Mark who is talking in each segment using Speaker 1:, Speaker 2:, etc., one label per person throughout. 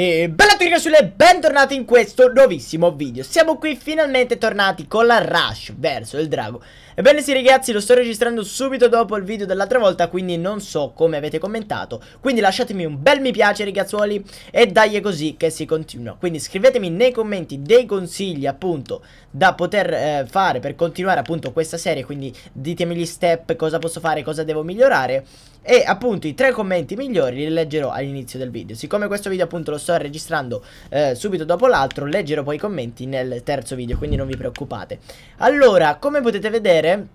Speaker 1: E bella a sulle e bentornati in questo nuovissimo video Siamo qui finalmente tornati con la rush verso il drago Ebbene sì ragazzi lo sto registrando subito dopo il video dell'altra volta Quindi non so come avete commentato Quindi lasciatemi un bel mi piace ragazzuoli E dai così che si continua Quindi scrivetemi nei commenti dei consigli appunto Da poter eh, fare per continuare appunto questa serie Quindi ditemi gli step, cosa posso fare, cosa devo migliorare E appunto i tre commenti migliori li leggerò all'inizio del video Siccome questo video appunto lo sto sto registrando eh, subito dopo l'altro Leggerò poi i commenti nel terzo video quindi non vi preoccupate Allora come potete vedere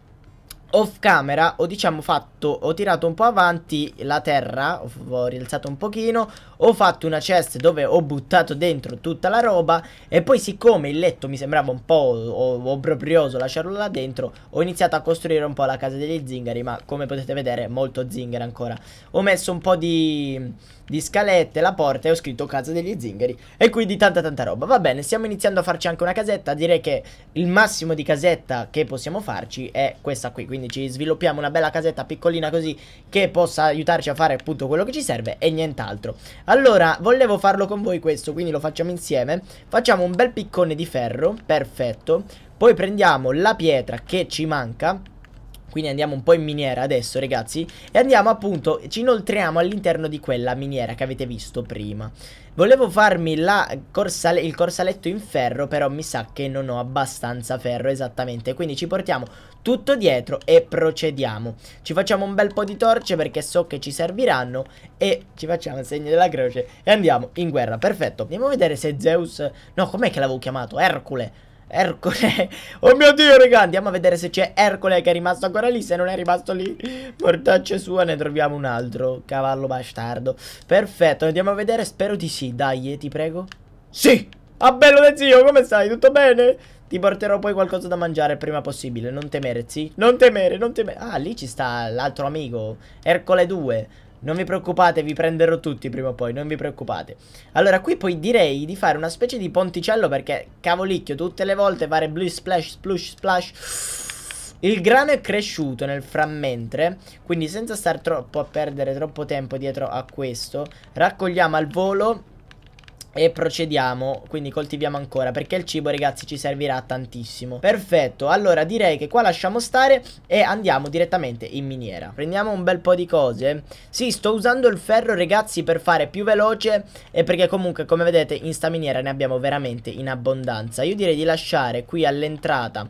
Speaker 1: off camera ho diciamo fatto ho tirato un po' avanti la terra ho, rialzato un pochino ho fatto una chest dove ho buttato dentro tutta la roba e poi siccome il letto mi sembrava un po' obbrobrioso lasciarlo là dentro ho iniziato a costruire un po' la casa degli zingari ma come potete vedere molto zingari ancora ho messo un po' di, di scalette la porta e ho scritto casa degli zingari e quindi tanta tanta roba va bene stiamo iniziando a farci anche una casetta direi che il massimo di casetta che possiamo farci è questa qui quindi ci sviluppiamo una bella casetta piccolina così che possa aiutarci a fare appunto quello che ci serve e nient'altro. Allora, volevo farlo con voi questo, quindi lo facciamo insieme. Facciamo un bel piccone di ferro, perfetto. Poi prendiamo la pietra che ci manca quindi andiamo un po' in miniera adesso ragazzi E andiamo appunto, ci inoltriamo all'interno di quella miniera che avete visto prima Volevo farmi corsale, il corsaletto in ferro però mi sa che non ho abbastanza ferro esattamente Quindi ci portiamo tutto dietro e procediamo Ci facciamo un bel po' di torce perché so che ci serviranno E ci facciamo il segno della croce e andiamo in guerra, perfetto Andiamo a vedere se Zeus... No, com'è che l'avevo chiamato? Ercole Ercole Oh mio dio raga Andiamo a vedere se c'è Ercole che è rimasto ancora lì Se non è rimasto lì Mortaccia sua ne troviamo un altro Cavallo bastardo Perfetto andiamo a vedere Spero di sì Dai eh, ti prego Sì Ah bello mio zio come stai tutto bene? Ti porterò poi qualcosa da mangiare il prima possibile Non temere zii Non temere non temere Ah lì ci sta l'altro amico Ercole 2 non vi preoccupate, vi prenderò tutti prima o poi, non vi preoccupate. Allora, qui poi direi di fare una specie di ponticello perché, cavolicchio, tutte le volte fare blu splash, splush, splash... Il grano è cresciuto nel frammentre, quindi senza star troppo a perdere troppo tempo dietro a questo, raccogliamo al volo e procediamo, quindi coltiviamo ancora Perché il cibo ragazzi ci servirà tantissimo Perfetto, allora direi che qua lasciamo stare E andiamo direttamente in miniera Prendiamo un bel po' di cose Sì, sto usando il ferro ragazzi per fare più veloce E perché comunque come vedete in sta miniera ne abbiamo veramente in abbondanza Io direi di lasciare qui all'entrata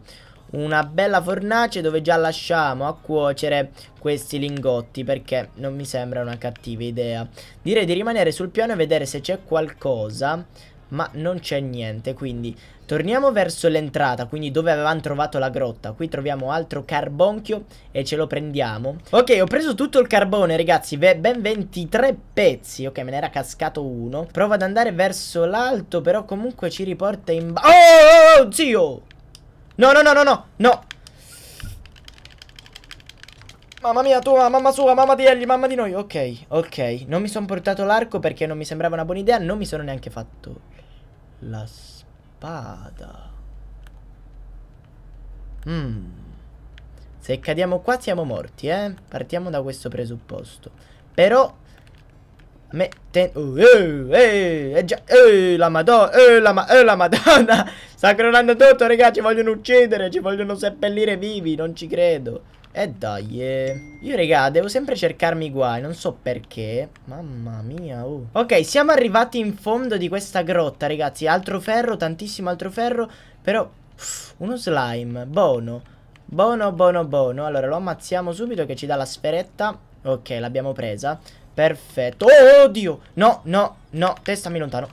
Speaker 1: una bella fornace dove già lasciamo a cuocere questi lingotti perché non mi sembra una cattiva idea. Direi di rimanere sul piano e vedere se c'è qualcosa ma non c'è niente quindi torniamo verso l'entrata quindi dove avevamo trovato la grotta qui troviamo altro carbonchio e ce lo prendiamo ok ho preso tutto il carbone ragazzi ben 23 pezzi ok me ne era cascato uno provo ad andare verso l'alto però comunque ci riporta in ba oh, oh, oh zio No, no, no, no, no, no. Mamma mia tua, mamma sua, mamma di Ellie, mamma di noi. Ok, ok. Non mi sono portato l'arco perché non mi sembrava una buona idea. Non mi sono neanche fatto la spada. Mm. Se cadiamo qua siamo morti, eh. Partiamo da questo presupposto. Però... Me... Ten... Uh, oh, uh, eh, uh, eh, eh, già, uh, la madonna, uh, la, ma uh, la madonna. Sta crollando tutto, raga, ci vogliono uccidere, ci vogliono seppellire vivi, non ci credo. E eh dai, eh. io raga, devo sempre cercarmi guai, non so perché. Mamma mia, oh. Ok, siamo arrivati in fondo di questa grotta, ragazzi. Altro ferro, tantissimo altro ferro, però... Uff, uno slime, buono. Buono, buono, buono. Allora, lo ammazziamo subito che ci dà la sferetta. Ok, l'abbiamo presa. Perfetto. Oh, oddio! No, no, no, testami lontano.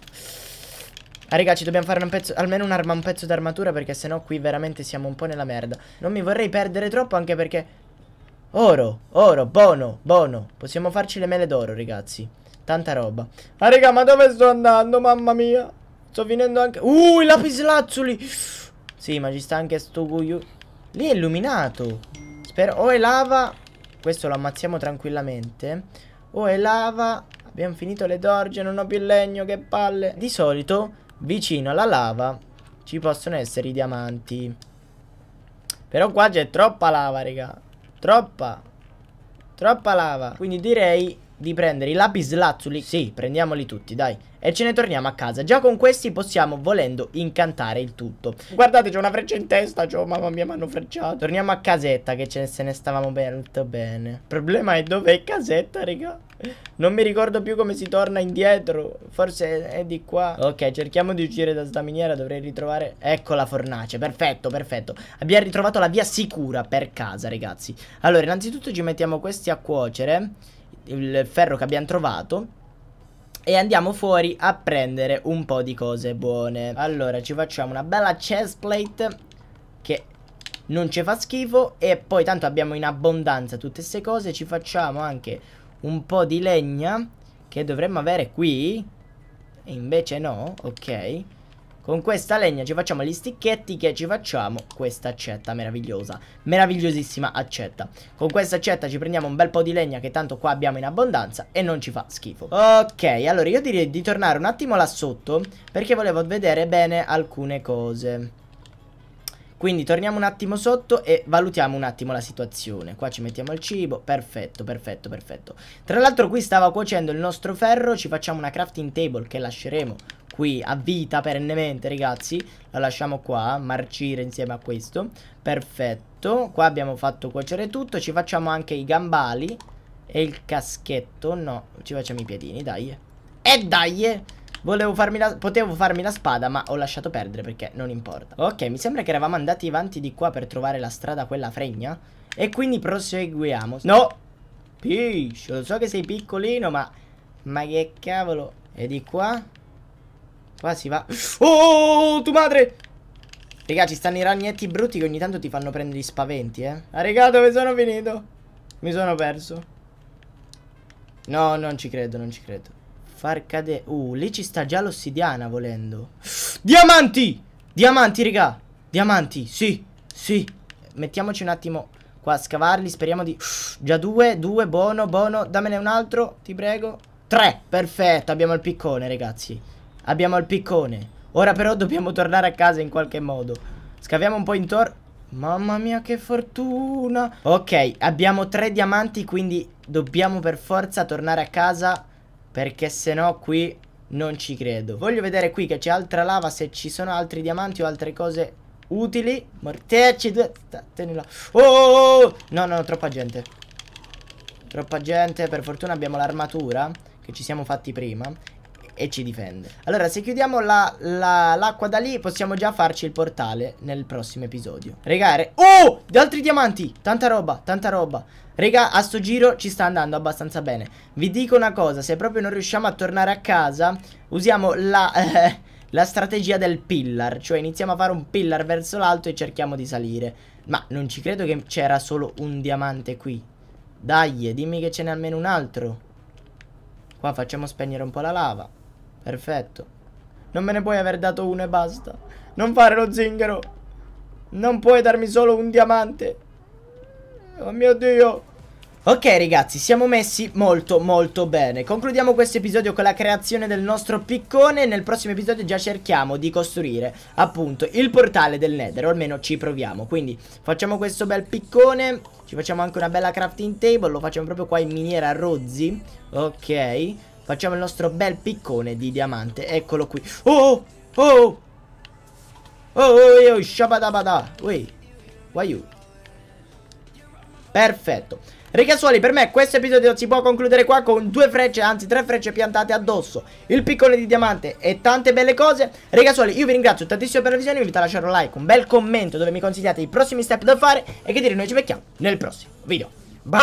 Speaker 1: Ah, raga, ci dobbiamo fare un pezzo, almeno un'arma, un pezzo d'armatura perché sennò qui veramente siamo un po' nella merda. Non mi vorrei perdere troppo anche perché... Oro, oro, buono, buono. Possiamo farci le mele d'oro, ragazzi. Tanta roba. Ah, raga, ma dove sto andando, mamma mia? Sto finendo anche... Uh, i lapislazzuli! Sì, ma ci sta anche sto guglio... Lì è illuminato. Spero... O è lava... Questo lo ammazziamo tranquillamente. O è lava... Abbiamo finito le dorge, non ho più legno, che palle. Di solito vicino alla lava ci possono essere i diamanti. Però qua c'è troppa lava, raga. Troppa. Troppa lava. Quindi direi di prendere i lapislazzuli Sì, prendiamoli tutti, dai. E ce ne torniamo a casa. Già con questi possiamo, volendo, incantare il tutto. Guardate, c'è una freccia in testa. C'ho, mamma mia, mi hanno frecciato. Torniamo a casetta, che ce ne, se ne stavamo molto bene. Il problema è dov'è casetta, raga? Non mi ricordo più come si torna indietro. Forse è di qua. Ok, cerchiamo di uscire da sta miniera. Dovrei ritrovare... Ecco la fornace. Perfetto, perfetto. Abbiamo ritrovato la via sicura per casa, ragazzi. Allora, innanzitutto ci mettiamo questi a cuocere il ferro che abbiamo trovato e andiamo fuori a prendere un po' di cose buone Allora ci facciamo una bella chestplate Che non ci fa schifo E poi tanto abbiamo in abbondanza tutte queste cose Ci facciamo anche un po' di legna Che dovremmo avere qui E invece no, ok con questa legna ci facciamo gli sticchetti che ci facciamo questa accetta meravigliosa, meravigliosissima accetta. Con questa accetta ci prendiamo un bel po' di legna che tanto qua abbiamo in abbondanza e non ci fa schifo. Ok, allora io direi di tornare un attimo là sotto perché volevo vedere bene alcune cose. Quindi torniamo un attimo sotto e valutiamo un attimo la situazione. Qua ci mettiamo il cibo, perfetto, perfetto, perfetto. Tra l'altro qui stava cuocendo il nostro ferro, ci facciamo una crafting table che lasceremo qui a vita perennemente ragazzi la lasciamo qua marcire insieme a questo perfetto qua abbiamo fatto cuocere tutto ci facciamo anche i gambali e il caschetto no ci facciamo i piedini dai e dai Volevo farmi la... Potevo farmi la spada ma ho lasciato perdere perché non importa Ok mi sembra che eravamo andati avanti di qua per trovare la strada quella fregna E quindi proseguiamo No Piscio lo so che sei piccolino ma Ma che cavolo E di qua Qua si va Oh, tu madre Raga, ci stanno i ragnetti brutti che ogni tanto ti fanno prendere gli spaventi, eh Ah, raga, dove sono finito? Mi sono perso No, non ci credo, non ci credo Far cadere Uh, lì ci sta già l'ossidiana volendo Diamanti! Diamanti, raga Diamanti, sì, sì Mettiamoci un attimo qua a scavarli Speriamo di... Già due, due, buono, buono Dammene un altro, ti prego Tre, perfetto, abbiamo il piccone, ragazzi Abbiamo il piccone. Ora però dobbiamo tornare a casa in qualche modo. Scaviamo un po' intorno. Mamma mia che fortuna. Ok, abbiamo tre diamanti quindi dobbiamo per forza tornare a casa perché se no qui non ci credo. Voglio vedere qui che c'è altra lava se ci sono altri diamanti o altre cose utili. Mortecci due. Tenila. Oh, oh, oh! oh. No, no, troppa gente. Troppa gente, per fortuna abbiamo l'armatura che ci siamo fatti prima e ci difende. Allora, se chiudiamo l'acqua la, la, da lì, possiamo già farci il portale nel prossimo episodio. Regare. Oh, gli altri diamanti. Tanta roba, tanta roba. Raga, a sto giro ci sta andando abbastanza bene. Vi dico una cosa, se proprio non riusciamo a tornare a casa, usiamo la... Eh, la strategia del pillar, cioè iniziamo a fare un pillar verso l'alto e cerchiamo di salire. Ma non ci credo che c'era solo un diamante qui. Dai, dimmi che ce n'è almeno un altro. Qua facciamo spegnere un po' la lava. Perfetto. Non me ne puoi aver dato uno e basta. Non fare lo zingaro. Non puoi darmi solo un diamante. Oh mio Dio. Ok ragazzi, siamo messi molto molto bene. Concludiamo questo episodio con la creazione del nostro piccone nel prossimo episodio già cerchiamo di costruire appunto il portale del Nether, o almeno ci proviamo. Quindi facciamo questo bel piccone, ci facciamo anche una bella crafting table, lo facciamo proprio qua in miniera Rozzi. Ok. Facciamo il nostro bel piccone di diamante. Eccolo qui. Oh! Oh! Oh! Oh! Oh! oh, oh shabadabada! Ui! Why you? Perfetto. Ragazzuoli, per me questo episodio si può concludere qua con due frecce, anzi tre frecce piantate addosso, il piccone di diamante e tante belle cose. Ragazzuoli, io vi ringrazio tantissimo per la visione, vi invito a lasciare un like, un bel commento dove mi consigliate i prossimi step da fare e che dire, noi ci becchiamo nel prossimo video. Bye!